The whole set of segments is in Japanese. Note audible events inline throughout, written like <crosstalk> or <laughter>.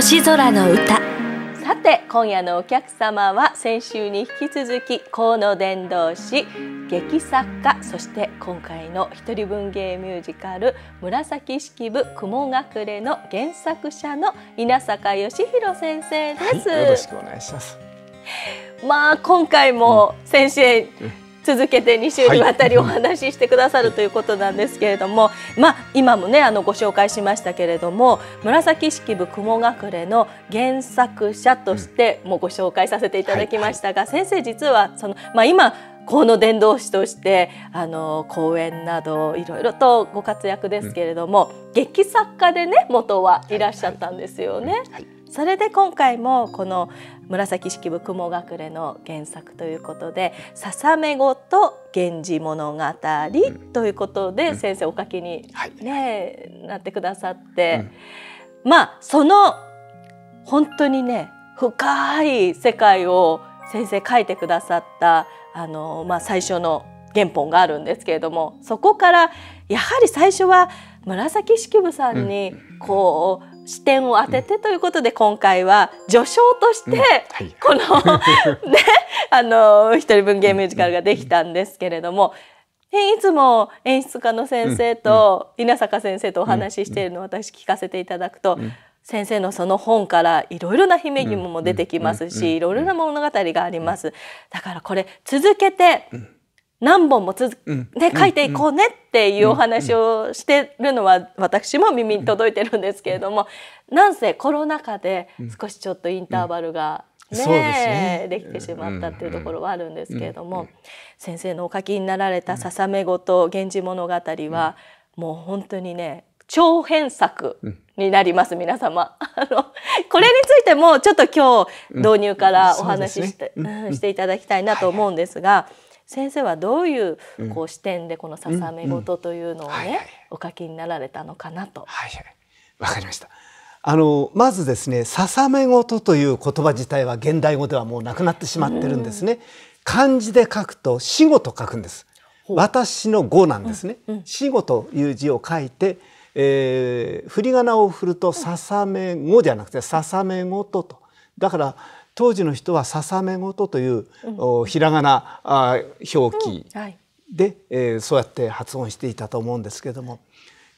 星空の歌さて今夜のお客様は先週に引き続き河野伝道師劇作家そして今回の一人文芸ミュージカル「紫式部雲隠れ」の原作者の稲坂義弘先生です、はい、よろしくお願いしますまあ今回も先生、うん続けて2週にわたりお話ししてくださるということなんですけれども、まあ、今もねあのご紹介しましたけれども紫式部雲隠れの原作者としてもご紹介させていただきましたが、先生実はその、まあ、今河野伝道師としてあの講演などいろいろとご活躍ですけれども、劇作家でね元はいらっしゃったんですよね。はいそれで今回もこの紫式部雲隠れの原作ということで「笹目ごと源氏物語」ということで先生お書きに、ねなってくださって、まあその本当にね深い世界を先生書いてくださったあの、まあ、最初の原本があるんですけれどもそこからやはり最初は紫式部さんにこう、視点を当ててということで、今回は序章として、この、<laughs> ね、あの、一人文芸ミュージカルができたんですけれども、いつも演出家の先生と稲坂先生とお話ししているのを私聞かせていただくと、先生のその本からいろいろな姫君も出てきますしいろいろな物語がありますだからこれ続けて何本も続、うん、ね、書いていこうねっていうお話をしてるのは私も耳に届いてるんですけれども、なんせコロナ禍で少しちょっとインターバルがね、ねできてしまったっていうところはあるんですけれども、先生のお書きになられた「ささめごと源氏物語は」は、もう本当にね長編作になります、皆様。あのこれについてもちょっと今日導入からお話しして,、していただきたいなと思うんですが。はいはい先生はどういうこう視点でこのささめごとというのをねお書きになられたのかなと。はいはい、わかりました。あのまずですね「ささめごとという言葉自体は現代語ではもうなくなってしまってるんですね。漢字で書くと「死語」と書くんです。私の語なんですね。うん死語という字を書いて、えー、振り仮名を振ると「ささめご」じゃなくて「ささめごと」と。だから当時の人は「ささめごと」という、うん、ひらがな表記で、うんはい、えー、そうやって発音していたと思うんですけども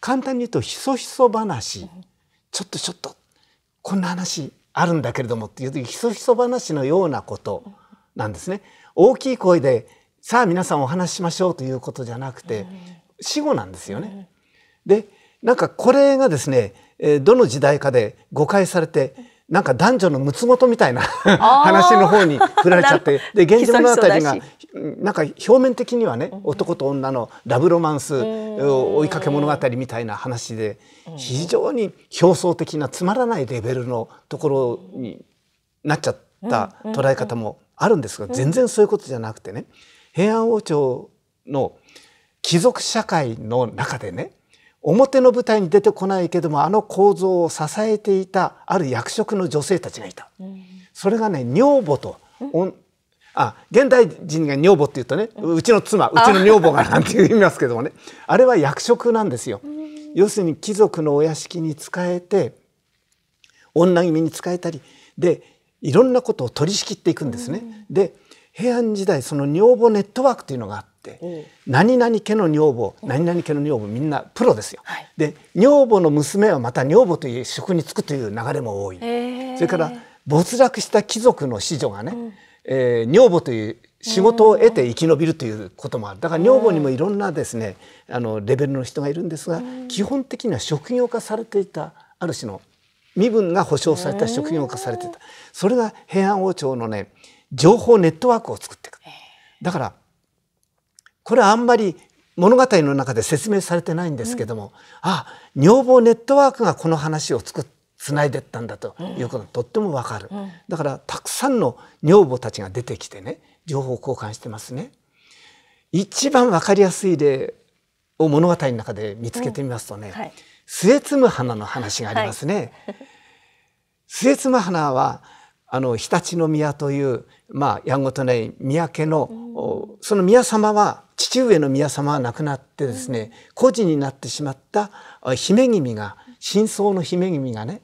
簡単に言うと「ひそひそ話」ちょっとちょっとこんな話あるんだけれどもっていうひそひそ話のようなことなんですね。大きい声でさあ皆さんお話ししましょうということじゃなくて死語なんですよね。でなんかこれがですねどの時代かで誤解されてなんか男女のむつごとみたいな話の方に振られちゃってで現状のあたりがなんか表面的にはね男と女のラブロマンス追いかけ物語みたいな話で非常に表層的なつまらないレベルのところになっちゃった捉え方もあるんですが全然そういうことじゃなくてね平安王朝の貴族社会の中でね表の舞台に出てこないけどもあの構造を支えていたある役職の女性たちがいた、うん、それがね女房と、おん、あ現代人が女房っていうとね、うちの妻うちの女房がなんて言いますけどもね <laughs> あれは役職なんですよ。要するに貴族のお屋敷に仕えて女君に仕えたりでいろんなことを取り仕切っていくんですね。で平安時代その女房ネットワークというのがあっって何々家の女房何々家の女房みんなプロですよ。はい、で女房の娘はまた女房という職に就くという流れも多い。それから没落した貴族の子女がね、うん、えー、女房という仕事を得て生き延びるということもあるだから女房にもいろんなですねあのレベルの人がいるんですが基本的には職業化されていたある種の身分が保障された職業化されていたそれが平安王朝のね情報ネットワークを作っていくだからこれはあんまり物語の中で説明されてないんですけども、うん、あ女房ネットワークがこの話を作つないでったんだということがとってもわかる、うん、だからたくさんの女房たちが出てきてね情報交換してますね一番わかりやすい例を物語の中で見つけてみますとね、うんはい、末妻花の話がありますね、はい、<laughs> 末妻花はあの常陸宮というまあ、やんごとない三宅の、その宮様は父上の宮様は亡くなってですね、孤児になってしまった姫君が真相の姫君がね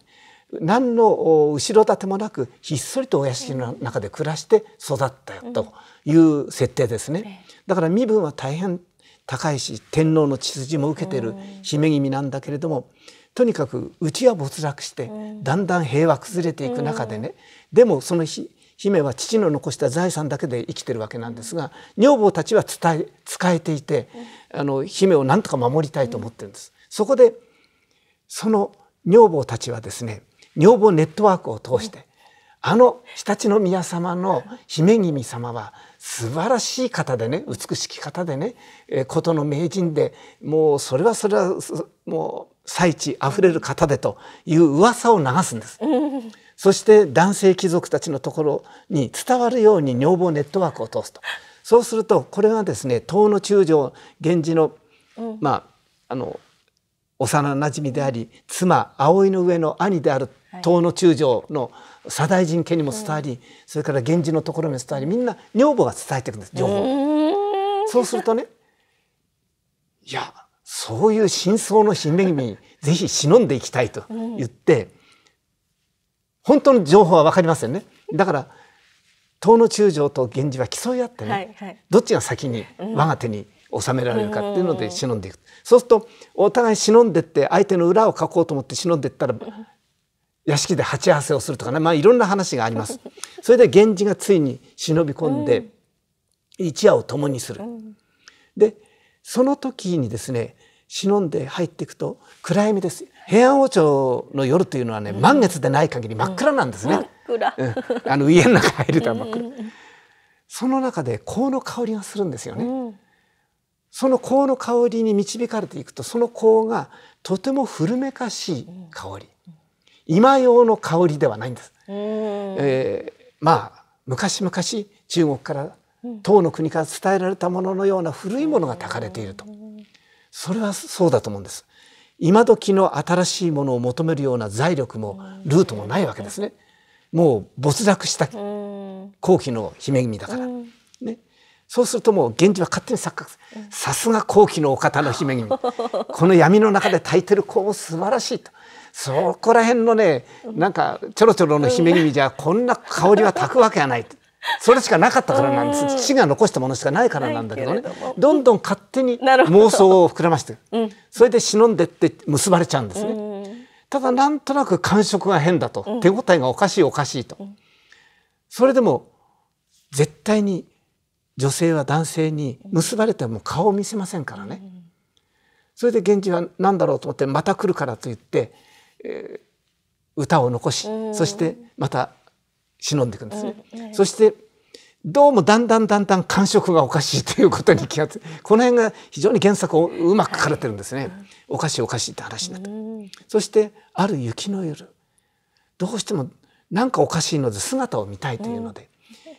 何の後ろ盾もなくひっそりとお屋敷の中で暮らして育ったよという設定ですね。だから身分は大変高いし天皇の血筋も受けてる姫君なんだけれどもとにかくうちは没落してだんだん平和崩れていく中でねでもその日姫は父の残した財産だけで生きてるわけなんですが女房たちは伝え使えていてあの姫を何とか守りたいと思ってるんです。そこでその女房たちはですね女房ネットワークを通してあの常陸宮様の姫君様は素晴らしい方でね美しき方でね事の名人でもうそれはそれはもう最地あふれる方でという噂を流すんです。そして男性貴族たちのところに伝わるように女房ネットワークを通すとそうするとこれはですね唐の中将源氏の、まああの幼なじみであり妻葵の上の兄である唐の中将の左大臣家にも伝わり、それから源氏のところにも伝わりみんな女房が伝えていくんです情報そうするとねいやそういう真相の姫君に <laughs> ぜひ忍んでいきたいと言って、本当の情報は分かりませんね。だから遠野中将と源氏は競い合ってね、はいはい、どっちが先に我が手に収められるかっていうので忍んでいく、そうするとお互い忍んでって相手の裏をかこうと思って忍んでったら屋敷で鉢合わせをするとかねまあいろんな話があります。それで源氏がついに忍び込んで一夜を共にする。でその時にですね忍んで入っていくと暗闇です平安王朝の夜というのはね、うん、満月でない限り真っ暗なんですね、うん、あの家の中入ると真っ暗、その中で香の香りがするんですよね、その香の香りに導かれていくとその香がとても古めかしい香り、今用の香りではないんです、えー、まあ昔々中国から唐の国から伝えられたもののような古いものが焚かれていると。それはそうだと思うんです。今時の新しいものを求めるような財力もルートもないわけですね。もう没落した後期の姫君だから。ね、そうするともう源氏は勝手に錯覚さすが後期のお方の姫君 <laughs> この闇の中で炊いてる子も素晴らしいと。そこら辺のねなんかちょろちょろの姫君じゃこんな香りは炊くわけがないそれしかなかったからなんです、父が残したものしかないからなんだけどねどんどん勝手に妄想を膨らまして、うん、それで忍んでって結ばれちゃうんですね、うん、ただなんとなく感触が変だと、うん、手応えがおかしいおかしいと、それでも絶対に女性は男性に結ばれても顔を見せませんからね、それで源氏は何だろうと思ってまた来るからと言って、えー、歌を残し、そしてまた忍んでいくんですね。そしてどうもだんだんだんだん感触がおかしいということに気がつ <laughs> この辺が非常に原作をうまく書かれてるんですね。おかしいおかしいって話になって。そしてある雪の夜どうしても何かおかしいので姿を見たいというので、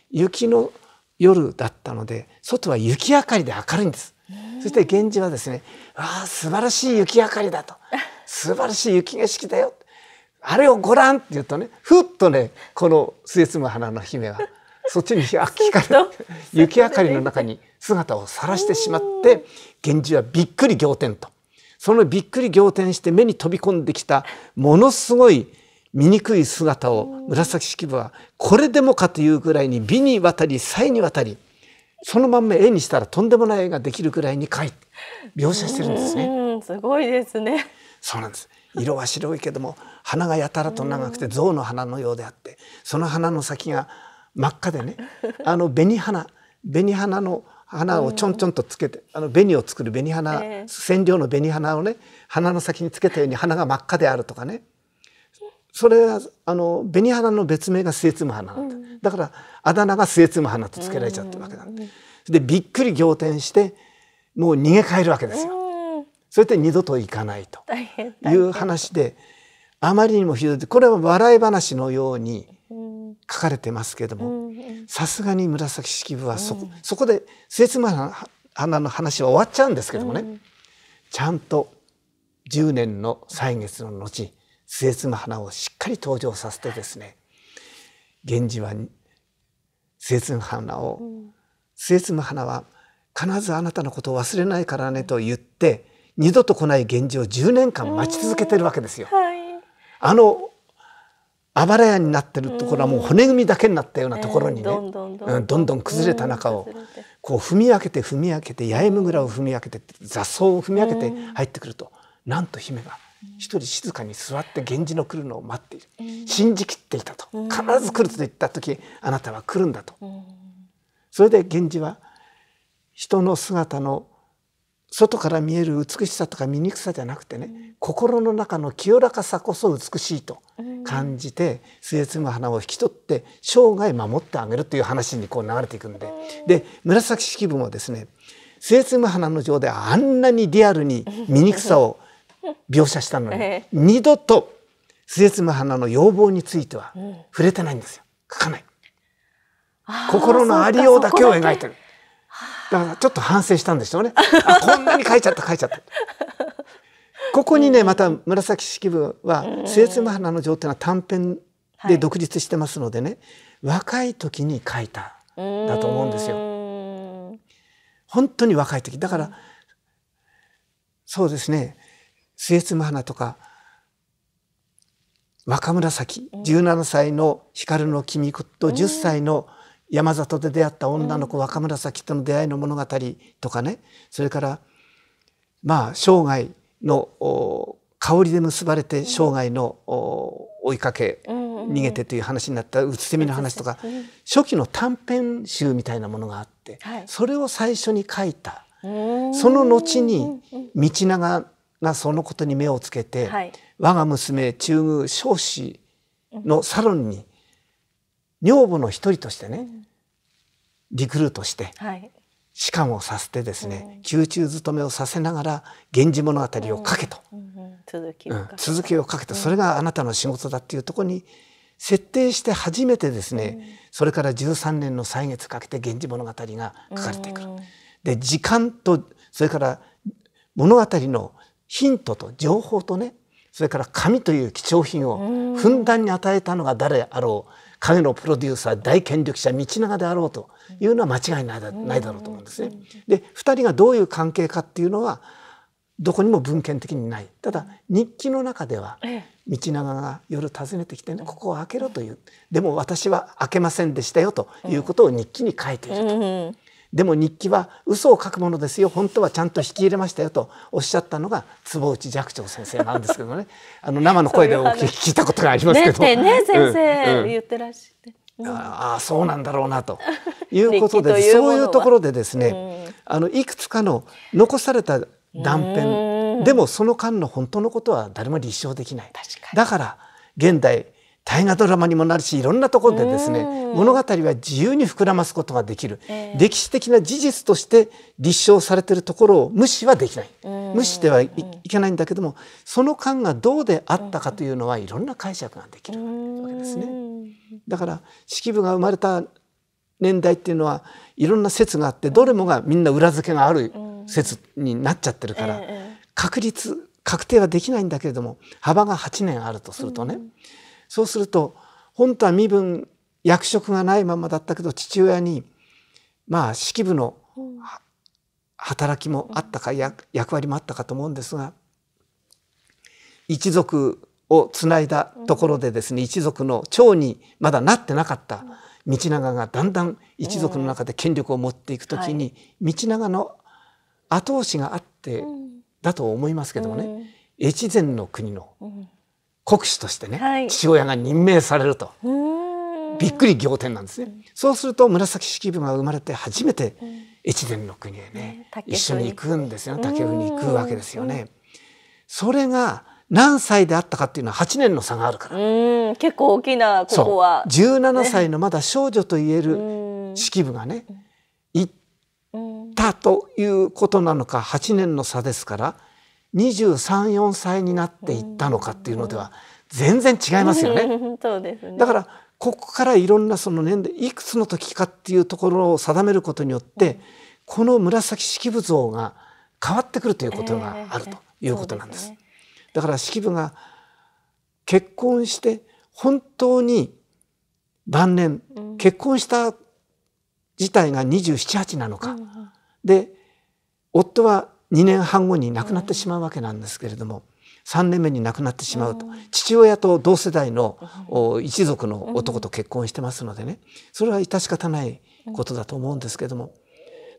雪の夜だったので外は雪明かりで明るいんです。そして源氏はですね「ああ素晴らしい雪明かりだ」と「<laughs> 素晴らしい雪景色だよ」あれをご覧って言うとねふっとねこの末妻花の姫は <laughs> そっちに光る雪明かりの中に姿をさらしてしまって源氏はびっくり仰天とそのびっくり仰天して目に飛び込んできたものすごい醜い姿を紫式部はこれでもかというぐらいに美にわたり才にわたりそのまんま絵にしたらとんでもない絵ができるぐらいに描いて描写してるんですね。すごいですね。そうなんです。色は白いけども花がやたらと長くて象の花のようであってその花の先が真っ赤でねあの紅花紅花の花をちょんちょんとつけて、あの紅を作る紅花、えー、染料の紅花をね花の先につけたように花が真っ赤であるとかねそれはあの紅花の別名が末摘む花なんだ、うん、だからあだ名が末摘む花とつけられちゃってるわけなんで、うん、でびっくり仰天してもう逃げ帰るわけですよ。それで二度と行かないという話であまりにもひどいこれは笑い話のように書かれてますけどもさすがに紫式部はそこ,、そこで末妻花の話は終わっちゃうんですけどもね、ちゃんと10年の歳月の後末妻花をしっかり登場させてですね源氏は末妻花を、末妻花は必ずあなたのことを忘れないからねと言って二度と来ない現状を10年間待ち続けてるわけですよ。はい、あのあばら屋になってるところはもう骨組みだけになったようなところにね、どんどんどんどん崩れた中をこう踏み分けて踏み分けて八重むぐらを踏み分けて雑草を踏み分けて入ってくるとなんと姫が一人静かに座って源氏の来るのを待っている信じきっていたと必ず来ると言った時あなたは来るんだとそれで源氏は人の姿の外から見える美しさとか醜さじゃなくてね、うん、心の中の清らかさこそ美しいと感じて、うん、末摘む花を引き取って生涯守ってあげるという話にこう流れていくんで、うん、で紫式部もですね末摘む花の情であんなにリアルに醜さを描写したのに、二度と末摘む花の要望については触れてないんですよ書かない。心のありようだけを描いてる。だからちょっと反省したんでしょうね。あこんなに書いちゃった書いちゃった。ここにねまた紫式部は「末妻花の情」というのは短編で独立してますのでね、はい、若い時に書いただと思うんですよ。本当に若い時だから、そうですね末妻花とか若紫17歳の光の君こと10歳の、山里で出会った女の子若紫との出会いの物語とかねそれからまあ生涯の香りで結ばれて生涯の追いかけ逃げてという話になった「うつせみ」の話とか初期の短編集みたいなものがあってそれを最初に書いたその後に道長がそのことに目をつけて我が娘中宮彰子のサロンに女房の一人としてね、リクルートして、士官をさせてですね、宮中勤めをさせながら「源氏物語を書けと」続きを書けとそれがあなたの仕事だっていうとこに設定して初めてですね、それから13年の歳月かけて「源氏物語」が書かれてくる。で時間とそれから物語のヒントと情報とねそれから紙という貴重品をふんだんに与えたのが誰あろう影のプロデューサー大権力者道長であろうというのは間違いないだないだろうと思うんですね。で2人がどういう関係かっていうのはどこにも文献的にないただ日記の中では道長が夜訪ねてきてねここを開けろというでも私は開けませんでしたよということを日記に書いていると。でも日記は嘘を書くものですよ本当はちゃんと引き入れましたよとおっしゃったのが坪内寂聴先生なんですけどね <laughs> あの生の声で聞いたことがありますけど。ねね先生、うん、言ってらっしゃって。うん、ああそうなんだろうなと <laughs> いうことでそういうところでですね、うん、あのいくつかの残された断片でもその間の本当のことは誰も立証できないだから現代大河ドラマにもなるしいろんなところでですね物語は自由に膨らますことができる、えー、歴史的な事実として立証されてるところを無視はできない無視ではいけないんだけどもその間がどうであったかというのはいろんな解釈ができるわけですね。だから式部が生まれた年代っていうのはいろんな説があってどれもがみんな裏付けがある説になっちゃってるから確率確定はできないんだけれども幅が8年あるとするとね、うんそうすると本当は身分役職がないままだったけど父親にまあ式部の働きもあったか役割もあったかと思うんですが一族をつないだところでですね一族の長にまだなってなかった道長がだんだん一族の中で権力を持っていく時に道長の後押しがあってだと思いますけどもね越前の国の国主としてね、はい、父親が任命されるとびっくり仰天なんですね、そうすると紫式部が生まれて初めて越前の国へね、うん、一緒に行くんですよ竹生に行くわけですよね。それが何歳であったかっていうのは8年の差があるから結構大きなここは、17歳のまだ少女といえる式部がね行ったということなのか8年の差ですから234歳になっていったのかっていうのでは全然違いますよね。そうですねだからここからいろんなその年でいくつの時かっていうところを定めることによって、この紫式部像が変わってくるということがあるということなんです。えーですね、だから式部が結婚して本当に晩年、結婚した自体が278なのか、うん、で夫は2年半後に亡くなってしまうわけなんですけれども3年目に亡くなってしまうと父親と同世代の一族の男と結婚してますのでねそれは致し方ないことだと思うんですけれども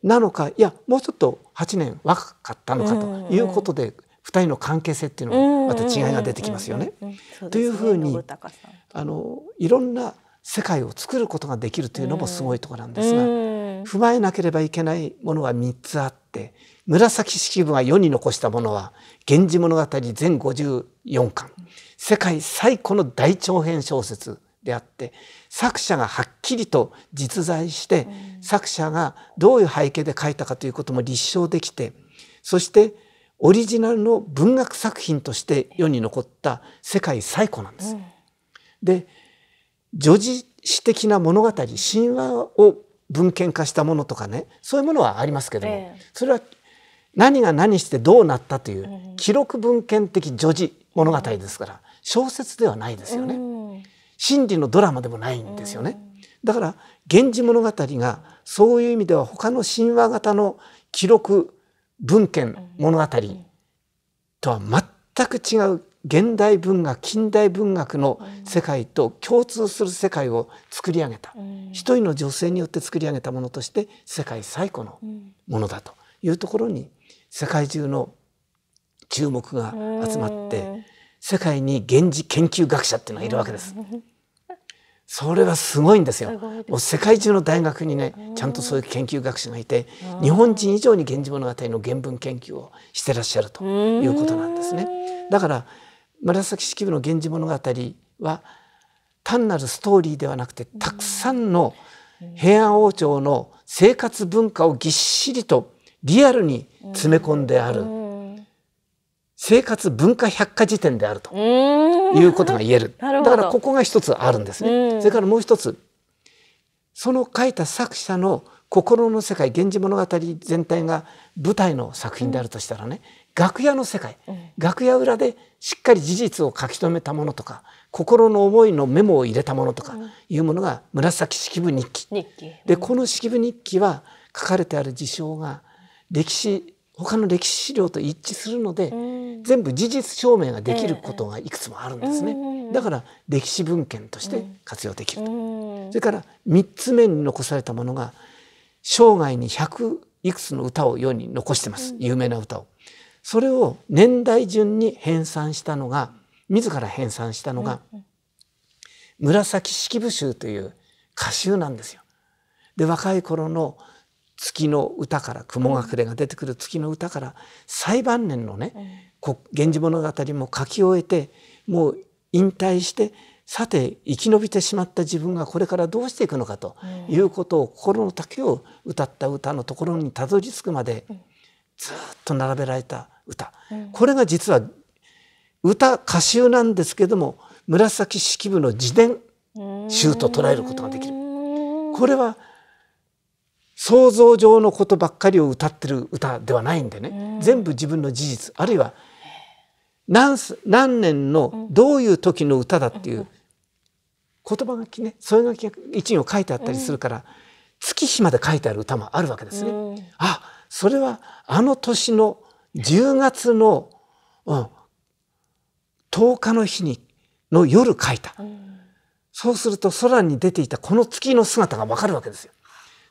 なのかいやもうちょっと8年若かったのかということで2人の関係性っていうのもまた違いが出てきますよね。というふうにあのいろんな世界を作ることができるというのもすごいところなんですが。踏まえなければいけないものは3つあって紫式部が世に残したものは「源氏物語」全54巻世界最古の大長編小説であって作者がはっきりと実在して作者がどういう背景で書いたかということも立証できてそしてオリジナルの文学作品として世に残った世界最古なんです。で叙事詩的な物語神話を文献化したものとかねそういうものはありますけども、それは何が何してどうなったという記録文献的叙事物語ですから小説ではないですよね、真理のドラマでもないんですよね、だから源氏物語がそういう意味では他の神話型の記録文献物語とは全く違う現代文学近代文学の世界と共通する世界を作り上げた、うん、一人の女性によって作り上げたものとして世界最古のものだというところに世界中の注目が集まって、世界に源氏研究学者っていうのがいるわけです。それはすごいんですよ。もう世界中の大学にね、ちゃんとそういう研究学者がいて、日本人以上に源氏物語の原文研究をしてらっしゃるということなんですね。だから紫式部の「源氏物語」は単なるストーリーではなくてたくさんの平安王朝の生活文化をぎっしりとリアルに詰め込んである生活文化百科事典であるということが言える <laughs> だからここが一つあるんですね。それからもう一つその書いた作者の心の世界「源氏物語」全体が舞台の作品であるとしたらね「楽屋の世界、うん、楽屋裏でしっかり事実を書き留めたものとか心の思いのメモを入れたものとかいうものが紫式部日記。日記でこの式部日記は書かれてある事象が歴史他の歴史資料と一致するので、全部事実証明ができることがいくつもあるんですね、だから歴史文献として活用できる、と、それから3つ目に残されたものが生涯に100いくつの歌を世に残してます、有名な歌を。それを年代順に編纂したのが自ら編纂したのが「紫式部集」という歌集なんですよ。で若い頃の月の歌から雲隠れが出てくる月の歌から最晩年のね「源氏物語」も書き終えてもう引退してさて生き延びてしまった自分がこれからどうしていくのかということを心の丈を歌った歌のところにたどり着くまでずっと並べられた歌、うん、これが実は歌歌集なんですけども紫式部の自伝集と捉えることができる。これは想像上のことばっかりを歌ってる歌ではないんでね全部自分の事実あるいは何何年のどういう時の歌だっていう言葉書きねそれが一行書いてあったりするから、月日まで書いてある歌もあるわけですね。あそれはあの年の10月の、うん、10日の日にの夜書いた、うん、そうすると空に出ていたこの月の姿がわかるわけですよ。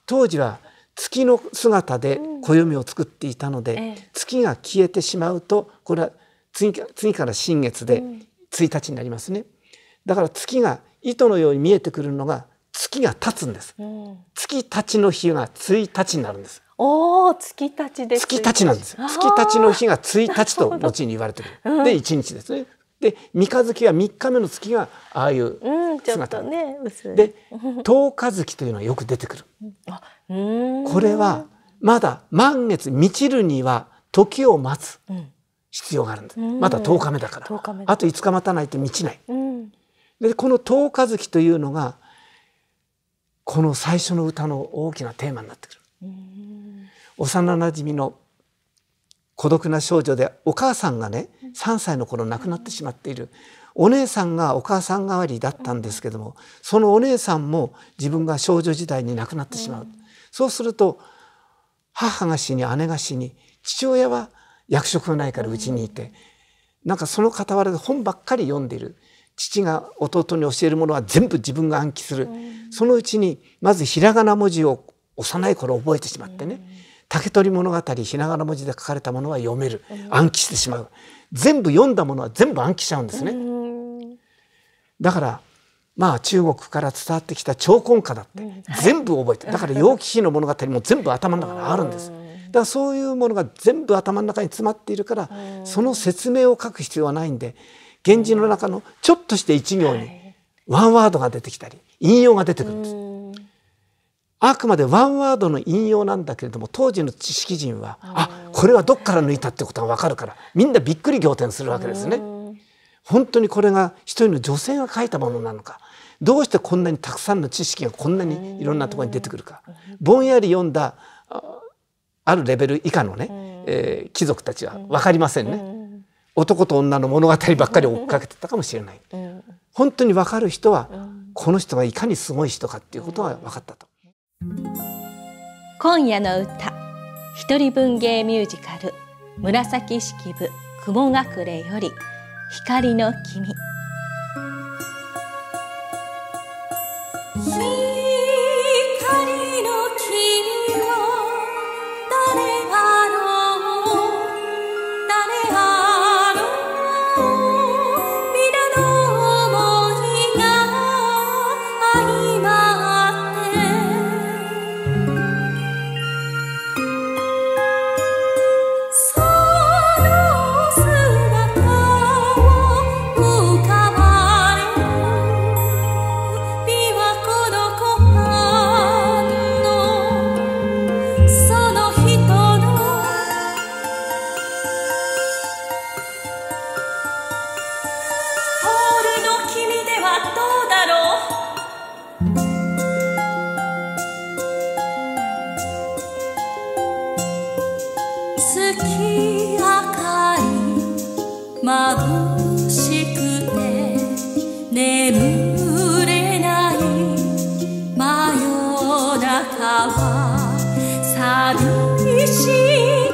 当時は月の姿で暦を作っていたので、うんええ、月が消えてしまうとこれは次次から新月で1日になりますね。だから月が糸のように見えてくるのが月が経つんです、うん、月立ちの日が1日になるんですおお月立ちで月立ちなんですよ月立ちの日が1日と後に言われてる、<laughs> で一日ですねで三日月は3日目の月がああいう姿、うんね、で十日月というのはよく出てくるこれはまだ満月満ちるには時を待つ必要があるんです、うん、まだ十日目だからあと5日待たないと満ちない、うん、でこの十日月というのがこの最初の歌の大きなテーマになってくる。幼なじみの孤独な少女でお母さんがね3歳の頃亡くなってしまっているお姉さんがお母さん代わりだったんですけどもそのお姉さんも自分が少女時代に亡くなってしまう、そうすると母が死に姉が死に父親は役職がないからうちにいて、なんかその傍らで本ばっかり読んでいる父が弟に教えるものは全部自分が暗記する、そのうちにまずひらがな文字を幼い頃覚えてしまってね、竹取物語ひながら文字で書かれたものは読める暗記してしまう全部読んだものは全部暗記しちゃうんですね。だからまあ中国から伝わってきた超根下だって全部覚えて <laughs> だから楊貴妃の物語も全部頭の中にあるんです。だからそういうものが全部頭の中に詰まっているからその説明を書く必要はないんで源氏の中のちょっとして一行にワンワードが出てきたり引用が出てくるんです。あくまでワンワードの引用なんだけれども当時の知識人はあこれはどっから抜いたってことが分かるからみんなびっくり仰天するわけですね。本当にこれが一人の女性が書いたものなのかどうしてこんなにたくさんの知識がこんなにいろんなところに出てくるかぼんやり読んだあるレベル以下のね、えー、貴族たちは分かりませんね。男と女の物語ばっかり追っかけてたかもしれない。本当に分かる人はこの人がいかにすごい人かっていうことが分かったと。今夜の歌一人文芸ミュージカル紫式部雲隠れより光の君 나타와 사랑이신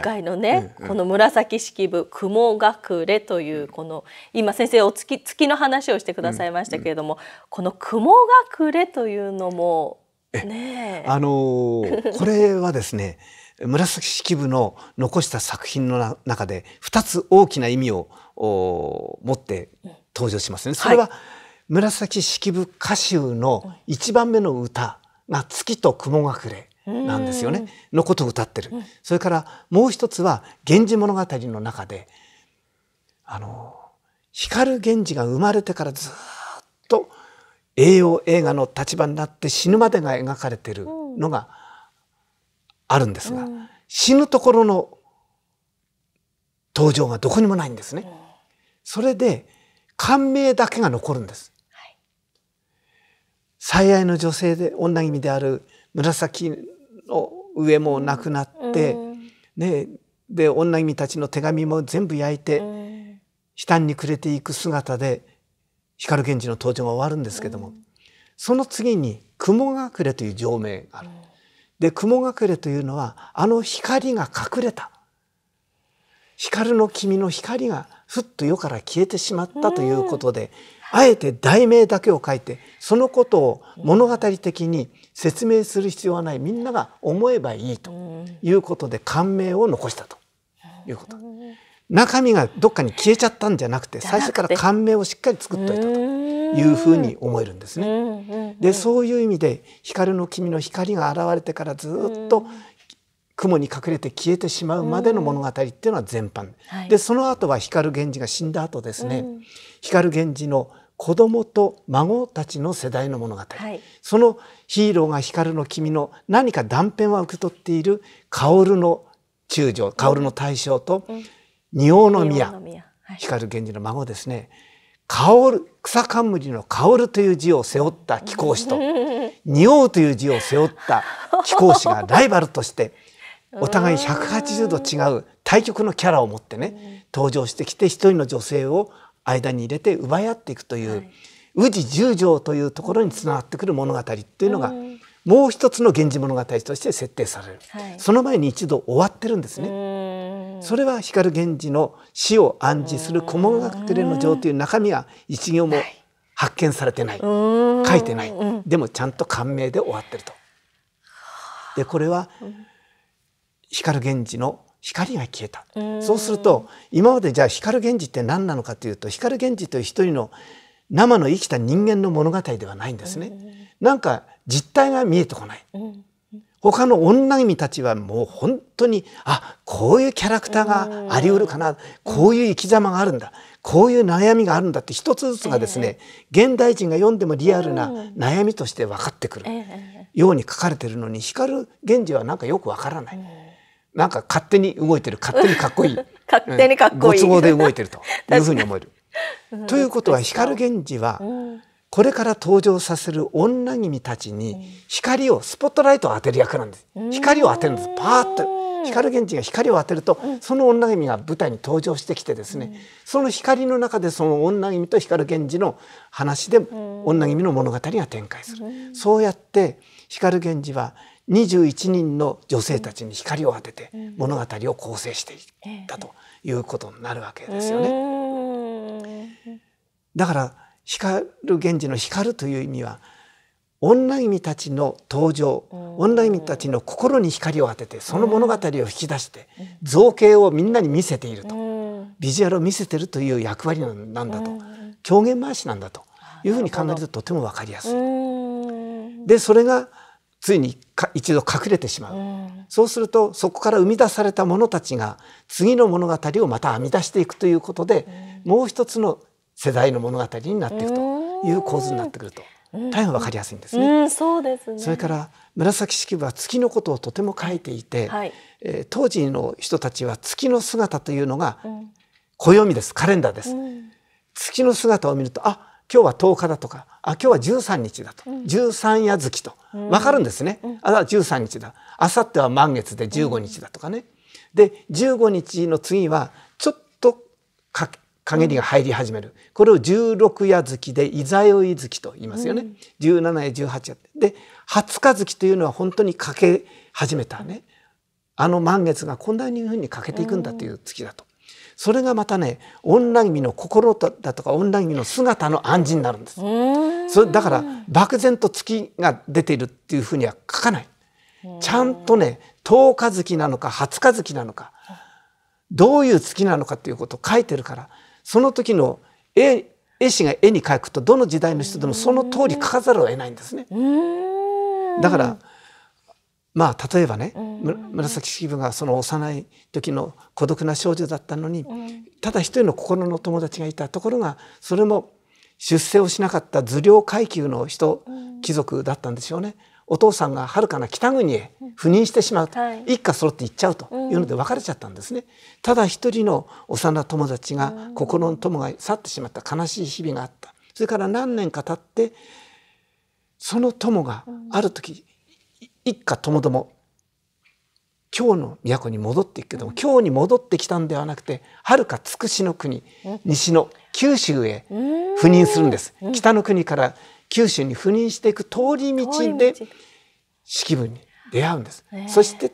回のね、この紫式部雲隠れというこの今先生お月月の話をしてくださいましたけれども、うんうん、この雲隠れというのもねあのー、これはですね紫式部の残した作品の中で2つ大きな意味を持って登場しますね。それは、はい、紫式部歌集の1番目の歌が「月と雲隠れ」なんですよねのことを歌ってる、それからもう一つは「源氏物語」の中であの光源氏が生まれてからずっと栄養映画の立場になって死ぬまでが描かれてるのがあるんですが、死ぬところの登場がどこにもないんですね。それで感銘だけが残るんです。最愛の女性で女君である紫の上もなくなって、ね、で女君たちの手紙も全部焼いて、下嘆に暮れていく姿で光源氏の登場が終わるんですけども、その次に雲隠れという情名がある。で雲隠れというのはあの光が隠れた光の君の光がふっと世から消えてしまったということで、あえて題名だけを書いてそのことを物語的に説明する必要はないみんなが思えばいいということで感銘を残したということ。中身がどっかに消えちゃったんじゃなくて最初から感銘をしっかり作っといたというふうに思えるんですね。でそういう意味で光の君の光が現れてからずっと雲に隠れて消えてしまうまでの物語っていうのは全般、でその後は光源氏が死んだ後ですね、光源氏の子供と孫たちの世代の物語、はい、そのヒーローが光の君の何か断片は受け取っている薫の中将薫の大将と仁王の宮光源氏の孫ですね薫草冠の薫という字を背負った貴公子と仁王という字を背負った <laughs> 貴公子がライバルとしてお互い180度違う対極のキャラを持ってね登場してきて一人の女性を間に入れて奪い合っていくという、宇治十条というところにつながってくる物語っていうのが、もう一つの源氏物語として設定される、はい、その前に一度終わってるんですねそれは光源氏の死を暗示する「小物隠れの情」という中身は一行も発見されてない、はい、書いてないでもちゃんと感銘で終わってると。でこれは光源氏の光が消えたそうすると今までじゃあ光源氏って何なのかというと光源氏という一人の生の生きた人間の物語ではないんですね。なんか実態が見えてこない。他の女君たちはもう本当にあこういうキャラクターがありうるかなこういう生き様があるんだこういう悩みがあるんだって一つずつがですね、えー、現代人が読んでもリアルな悩みとして分かってくるように書かれてるのに光源氏はなんかよくわからない。なんか勝手に動いてる勝手にかっこいい <laughs> 勝手にかっこいい、ご都合で動いてると <laughs> いうふうに思える。ということは光源氏は、これから登場させる女君たちに光をスポットライトを当てる役なんです。光を当てるんです。パーッと光源氏が光を当てると、その女君が舞台に登場してきてですね、その光の中でその女君と光源氏の話で女君の物語が展開する、そうやって光源氏は21人の女性たちに光を当てて物語を構成していったということになるわけですよね。だから光源氏の光という意味は女神たちの登場女神たちの心に光を当ててその物語を引き出して造形をみんなに見せているとビジュアルを見せてるという役割なんだと狂言回しなんだというふうに考えるととても分かりやすい。でそれがついに一度隠れてしまう、うん、そうするとそこから生み出された者たちが次の物語をまた編み出していくということで、うん、もう一つの世代の物語になっていくという構図になってくると。大変わかりやすいんですね。うんうん、そうですね。それから紫式部は月のことをとても書いていて、はい、えー、当時の人たちは月の姿というのが暦です、カレンダーです。うん、月の姿を見るとあ今日は10日だとかあ今日は13日だと、うん、13夜月と分かるんですね、うん、あ13日だあさっては満月で15日だとかね、うん、で15日の次はちょっと陰りが入り始める、これを16夜月でいざよい月と言いますよね、うん、17夜18夜で20日月というのは本当に欠け始めたねあの満月がこんなふうに欠けていくんだという月だと。それがまたねオンラインの心だとかオンラインの姿の暗示になるんです。それだから漠然と月が出ているっていうふうには書かない。ちゃんとね10日月なのか20日月なのかどういう月なのかっていうことを書いてるからその時の絵絵師が絵に描くとどの時代の人でもその通り書かざるを得ないんですね。だからまあ例えばね、紫式部がその幼い時の孤独な少女だったのに、ただ一人の心の友達がいたところがそれも出世をしなかった頭領階級の人、貴族だったんでしょうね。お父さんがはるかな北国へ赴任してしまうと、一家揃って行っちゃうというので別れちゃったんですね、ただ一人の幼な友達が心の友が去ってしまった悲しい日々があったそれから何年か経ってその友がある時一家ともども京の都に戻っていくけども、京に戻ってきたんではなくてはるかつくしの国西の九州へ赴任するんです、北の国から九州に赴任していく通り道で式部に出会うんです、そして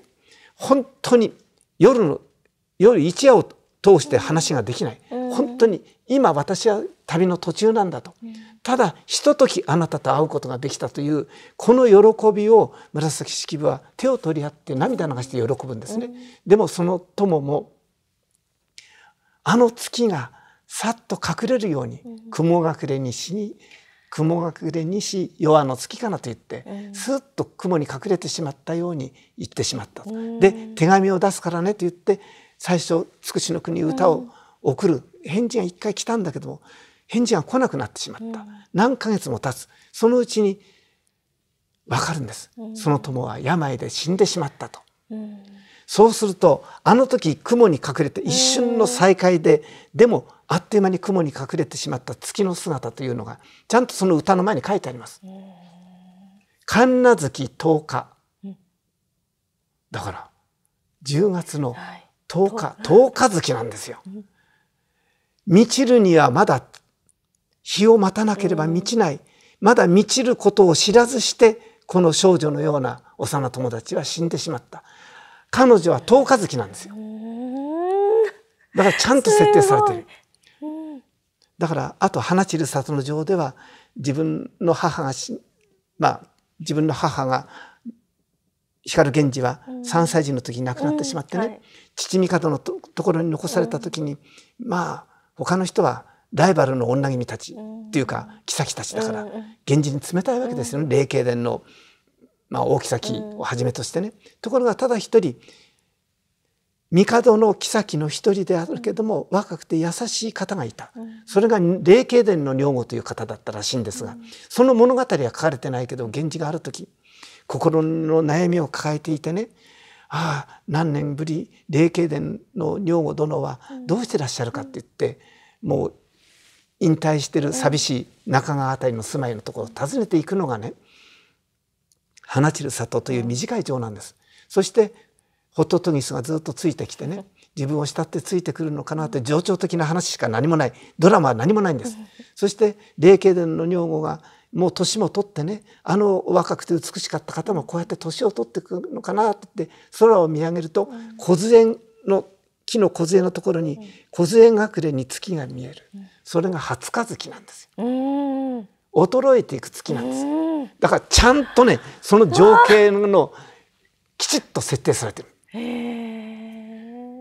本当に夜の夜一夜を通して話ができない、本当に今私は旅の途中なんだと、ただひとときあなたと会うことができたというこの喜びを紫式部は手を取り合って涙流して喜ぶんですね、でもその友もあの月がさっと隠れるように雲隠れにしに雲隠れにし弱の月かなと言ってすっと雲に隠れてしまったように言ってしまったと。で手紙を出すからねと言って最初「つくしの国歌」を送る返事が一回来たんだけども返事が来なくなってしまった、何ヶ月も経つそのうちに分かるんです、その友は病で死んでしまったと、そうするとあの時雲に隠れて一瞬の再会ででもあっという間に雲に隠れてしまった月の姿というのがちゃんとその歌の前に書いてあります。神無月10日だから10月の、十日、十日月なんですよ。満ちるにはまだ日を待たなければ満ちない。まだ満ちることを知らずして、この少女のような幼友達は死んでしまった。彼女は十日月なんですよ。だからちゃんと設定されてる。だから、あと、花散る里の城では、自分の母がまあ、自分の母が、光源氏は3歳児の時に亡くなってしまってね、うんうんはい父、帝のところに残された時に、まあ他の人はライバルの女君たちっていうか妃たちだから源氏に冷たいわけですよね霊慶伝の、まあ、大妃をはじめとしてね。ところがただ一人帝の妃の一人であるけども若くて優しい方がいたそれが霊慶伝の女房という方だったらしいんですがその物語は書かれてないけど源氏がある時心の悩みを抱えていてねああ何年ぶり霊慶殿の女房殿はどうしてらっしゃるかって言って、もう引退してる寂しい中川辺りの住まいのところを訪ねていくのがね花散る里という短い町なんです。そしてホットトギスがずっとついてきてね自分を慕ってついてくるのかなって情緒的な話しか何もないドラマは何もないんです。そして霊慶殿の女房がもう年も取ってねあの若くて美しかった方もこうやって年を取っていくのかなって空を見上げると梢の木の梢のところに梢隠れに月が見えるそれが初日月なんですよ。衰えていく月なんですだからちゃんとねその情景のきちっと設定されてる。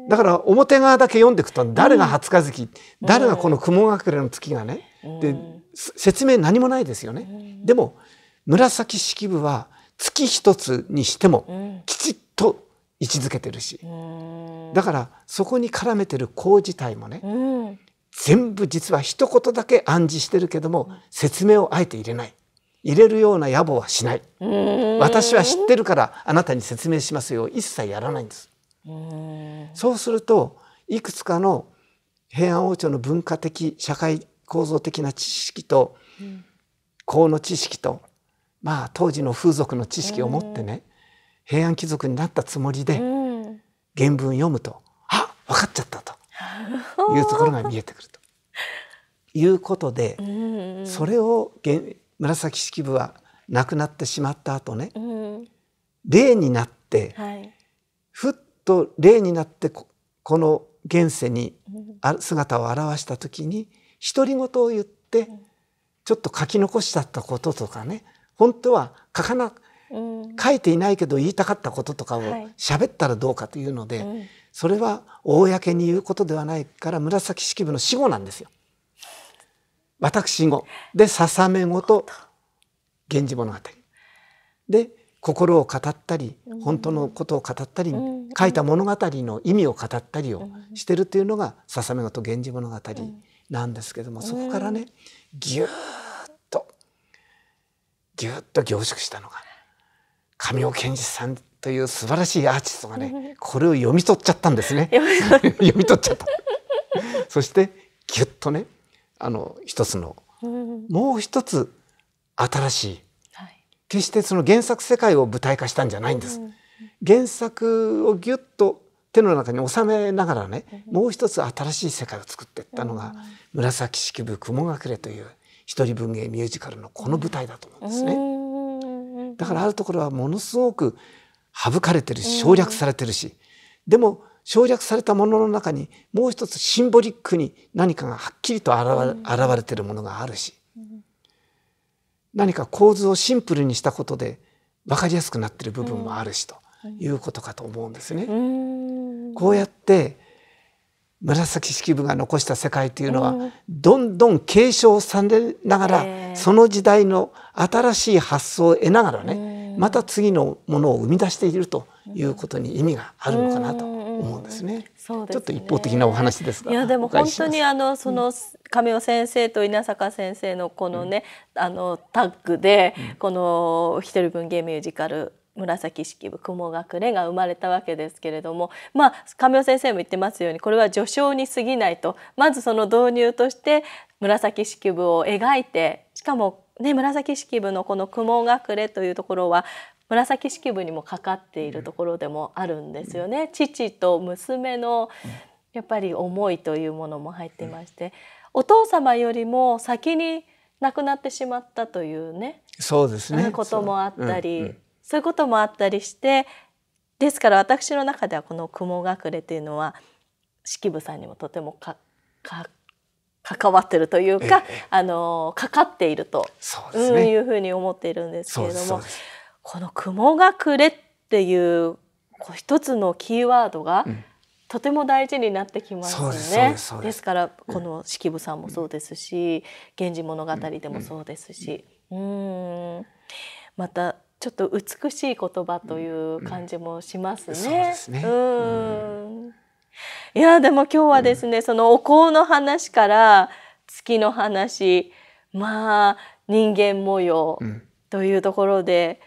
だから表側だけ読んでいくと誰が初日月、誰がこの雲隠れの月がねで説明何もないですよね。でも紫式部は月一つにしてもきちっと位置づけてるし、だからそこに絡めてる項自体もね、全部実は一言だけ暗示してるけども説明をあえて入れない入れるような野望はしない私は知ってるからあなたに説明しますよ一切やらないんですそうするといくつかの平安王朝の文化的社会構造的な知識と法の知識と、まあ、当時の風俗の知識を持ってね、平安貴族になったつもりで原文読むと「あ分かっちゃった」というところが見えてくるということでそれを紫式部は亡くなってしまった後ね例になってふっと例になってこの現世に姿を現した時に「独り言を言ってちょっと書き残しちゃったこととかね本当は書かな書いていないけど言いたかったこととかを喋ったらどうかというので、それは公に言うことではないから紫式部の死後なんですよ。私語でさめ語と源氏物語で心を語ったり本当のことを語ったり、書いた物語の意味を語ったりをしてるというのがさめ語と源氏物語。なんですけどもそこからねぎゅっとぎゅっと凝縮したのが神尾健二さんという素晴らしいアーティストがねこれを読み取っちゃったんですね読み取っちゃったそしてぎゅっとねあの一つのもう一つ新しい決してその原作世界を舞台化したんじゃないんです。原作をぎゅっと手の中に収めながらねもう一つ新しい世界を作っていったのが「紫式部雲隠れ」という一人文芸ミュージカルのこの舞台だと思うんですね。だからあるところはものすごく省かれてるし省略されてるしでも省略されたものの中にもう一つシンボリックに何かがはっきりと現れてるものがあるし何か構図をシンプルにしたことで分かりやすくなってる部分もあるしということかと思うんですね。こうやって紫式部が残した世界というのはどんどん継承されながらその時代の新しい発想を得ながらねまた次のものを生み出しているということに意味があるのかなと思うんですね。すねちょっと一方的なお話ですがいやでも本当にあのその、亀尾先生と稲坂先生のこのね、うん、あのタッグで、この「一人分ゲームミュージカル」紫式部雲隠れが生まれたわけですけれどもまあ神尾先生も言ってますようにこれは序章に過ぎないとまずその導入として紫式部を描いてしかもね紫式部のこの雲隠れというところは紫式部にもかかっているところでもあるんですよね。父と娘のやっぱり思いというものも入ってましてお父様よりも先に亡くなってしまったというねそうですねこともあったり。そういうこともあったりしてですから私の中ではこの雲隠れというのは式部さんにもとてもかか関わってるというか、ええ、あのかかっているとう、ね、いうふうに思っているんですけれどもこの「雲隠れ」っていうこう一つのキーワードが、とても大事になってきますよね。ですからこの式部さんもそうですし「源氏物語」でもそうですし。うんまたちょっと美しい言葉という感じもしますね。うん、んいやでも今日はですね、そのお香の話から月の話まあ人間模様というところで、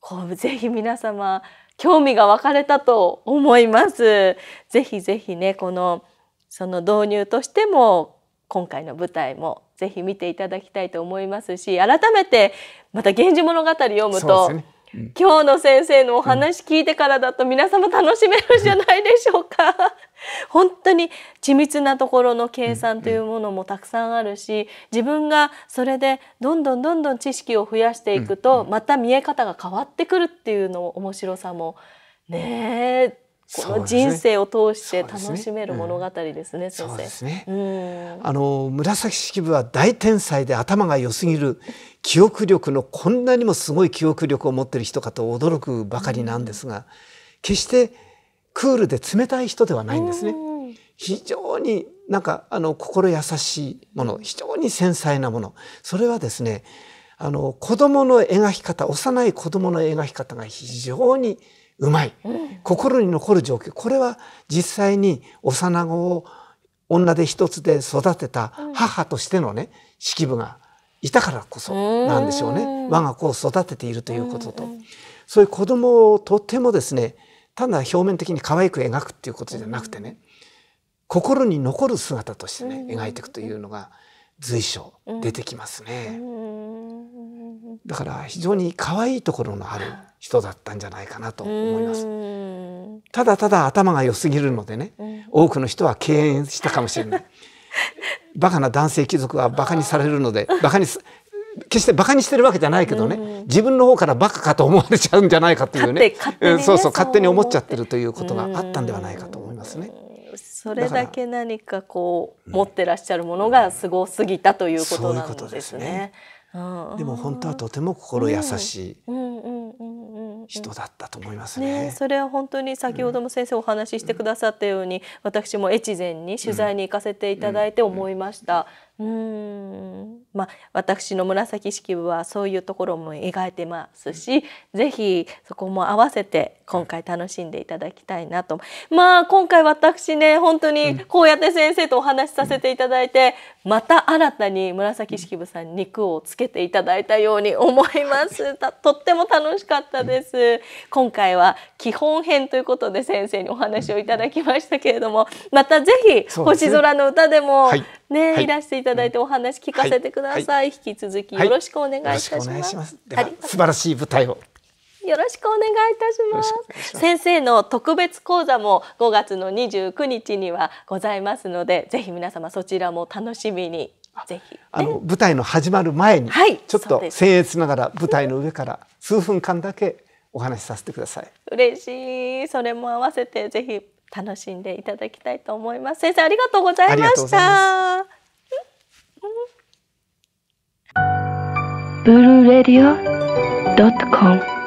こうぜひ皆様興味が分かれたと思います。ぜひぜひねこのその導入としても今回の舞台もぜひ見ていただきたいと思いますし改めてまた「源氏物語」読むと、ねうん、今日の先生のお話聞いてからだと皆様楽しめるじゃないでしょうか。ん、<laughs> 本当に緻密なところの計算というものもたくさんあるし自分がそれでどんどんどんどん知識を増やしていくとまた見え方が変わってくるっていうの面白さもねえこの人生を通して楽しめる物語ですね、そうですね。あの紫式部は大天才で頭が良すぎる。記憶力のこんなにもすごい記憶力を持っている人かと驚くばかりなんですが、決してクールで冷たい人ではないんですね。非常になんかあの心優しいもの非常に繊細なものそれはですねあの子供の描き方幼い子供の描き方が非常にうまい、心に残る状況これは実際に幼子を女手一つで育てた母としてのね式部がいたからこそなんでしょうね我が子を育てているということとそういう子供をとてもですねただ表面的に可愛く描くっていうことじゃなくてね心に残る姿としてね描いていくというのが、うん随所出てきますね、だから非常に可愛いところのある人だったんじゃないかなと思います。ただただ頭が良すぎるのでね、多くの人は敬遠したかもしれない。<laughs> バカな男性貴族はバカにされるので、バカに決してバカにしてるわけじゃないけどね、自分の方からバカかと思われちゃうんじゃないかというね、ねそうそう勝手に思っちゃってるということがあったんではないかと思いますね。それだけ何かこう、う持ってらっしゃるものがすごすぎたということなんですね。でも本当はとても心優しい人だったと思いますね。ねそれは本当に先ほども先生お話ししてくださったように、うん、私も越前に取材に行かせていただいて思いました。うんまあ、私の紫式部はそういうところも描いてますし、うん、ぜひそこも合わせて今回楽しんでいただきたいなと、うん、まあ今回私ね本当にこうやって先生とお話しさせていただいて、うん、また新たに紫式部さんに肉をつけていただいたように思います <laughs> とっても楽しかったです今回は基本編ということで先生にお話をいただきましたけれどもまたぜひ「星空の歌」でもね、ね、はい、いらしていただただいてお話聞かせてください、はい、引き続きよろしくお願いいたします、はい、素晴らしい舞台をよろしくお願いいたします先生の特別講座も5月の29日にはございますのでぜひ皆様そちらも楽しみにぜひ、あの舞台の始まる前に、はい、ちょっと僭越ながら舞台の上から数分間だけお話しさせてください嬉しいそれも合わせてぜひ楽しんでいただきたいと思います先生ありがとうございました blueradio.com